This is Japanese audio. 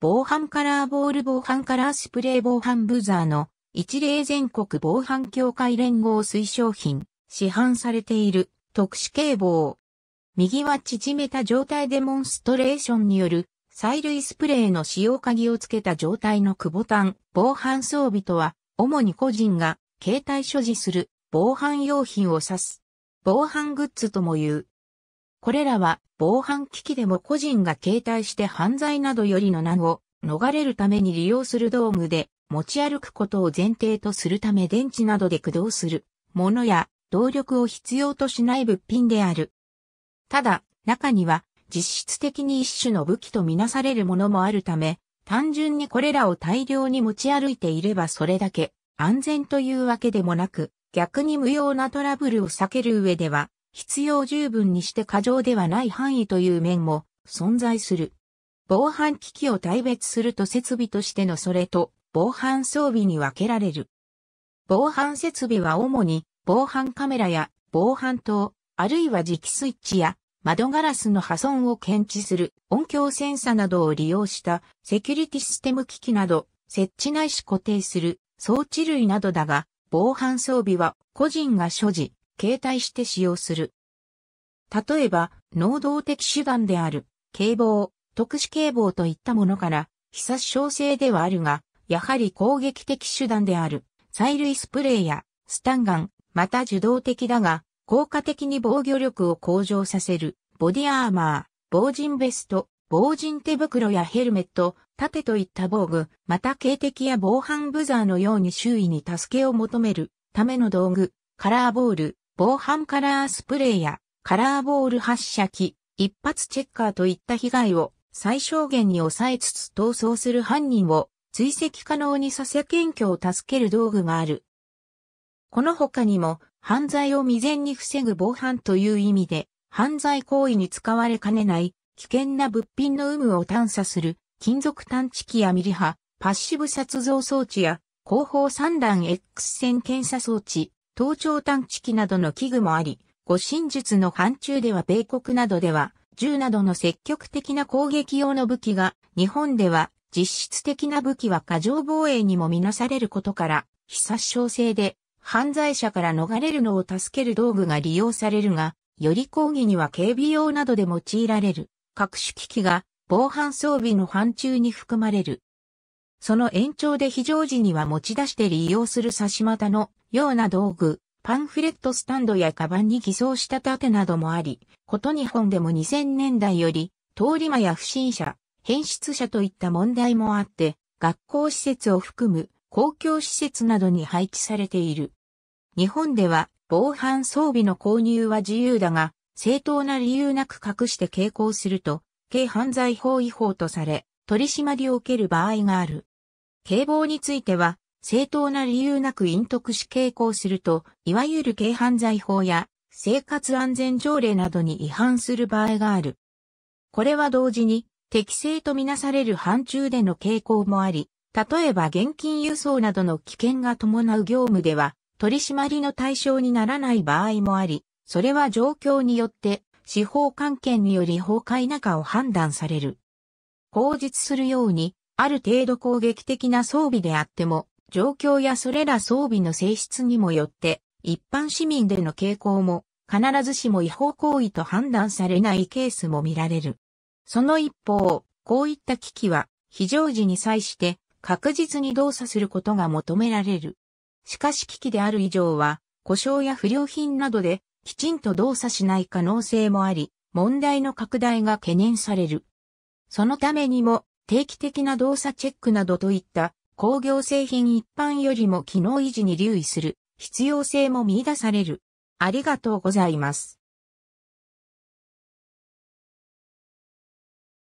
防犯カラーボール防犯カラースプレー防犯ブザーの一例全国防犯協会連合推奨品、市販されている特殊警棒。右は縮めた状態デモンストレーションによる催涙スプレーの使用鍵をつけた状態のクボタン防犯装備とは、主に個人が携帯所持する防犯用品を指す。防犯グッズとも言う。これらは防犯機器でも個人が携帯して犯罪などよりの難を逃れるために利用する道具で持ち歩くことを前提とするため電池などで駆動するものや動力を必要としない物品である。ただ、中には実質的に一種の武器とみなされるものもあるため、単純にこれらを大量に持ち歩いていればそれだけ安全というわけでもなく、逆に無用なトラブルを避ける上では必要十分にして過剰ではない範囲という面も存在する。防犯機器を大別すると設備としてのそれと防犯装備に分けられる。防犯設備は主に防犯カメラや防犯灯、あるいは磁気スイッチや窓ガラスの破損を検知する音響センサなどを利用したセキュリティシステム機器など設置ないし固定する装置類などだが防犯装備は個人が所持、形態して使用する。例えば、能動的手段である、警棒、特殊警棒といったものから、必殺小生ではあるが、やはり攻撃的手段である、催涙スプレーや、スタンガン、また受動的だが、効果的に防御力を向上させる、ボディアーマー、防塵ベスト、防塵手袋やヘルメット、盾といった防具、また警笛や防犯ブザーのように周囲に助けを求めるための道具、カラーボール、防犯カラースプレーやカラーボール発射機、一発チェッカーといった被害を最小限に抑えつつ逃走する犯人を追跡可能にさせ検挙を助ける道具がある。この他にも犯罪を未然に防ぐ防犯という意味で犯罪行為に使われかねない危険な物品の有無を探査する金属探知機やミリ波、パッシブ殺造装置や後方散段 X 線検査装置、盗聴探知機などの器具もあり、護身術の範疇では米国などでは、銃などの積極的な攻撃用の武器が、日本では実質的な武器は過剰防衛にもみなされることから、非殺傷性で犯罪者から逃れるのを助ける道具が利用されるが、より抗議には警備用などで用いられる各種機器が防犯装備の範疇に含まれる。その延長で非常時には持ち出して利用する差し股のような道具、パンフレットスタンドやカバンに偽装した盾などもあり、こと日本でも2000年代より、通り魔や不審者、変質者といった問題もあって、学校施設を含む公共施設などに配置されている。日本では防犯装備の購入は自由だが、正当な理由なく隠して傾向すると、軽犯罪法違法とされ、取り締まりを受ける場合がある。警棒については、正当な理由なく隠匿し傾向すると、いわゆる軽犯罪法や生活安全条例などに違反する場合がある。これは同時に適正とみなされる範疇での傾向もあり、例えば現金輸送などの危険が伴う業務では取り締まりの対象にならない場合もあり、それは状況によって司法関係により法壊中を判断される。口述するようにある程度攻撃的な装備であっても、状況やそれら装備の性質にもよって、一般市民での傾向も、必ずしも違法行為と判断されないケースも見られる。その一方、こういった機器は、非常時に際して確実に動作することが求められる。しかし機器である以上は、故障や不良品などできちんと動作しない可能性もあり、問題の拡大が懸念される。そのためにも定期的な動作チェックなどといった工業製品一般よりも機能維持に留意する必要性も見出される。ありがとうございます。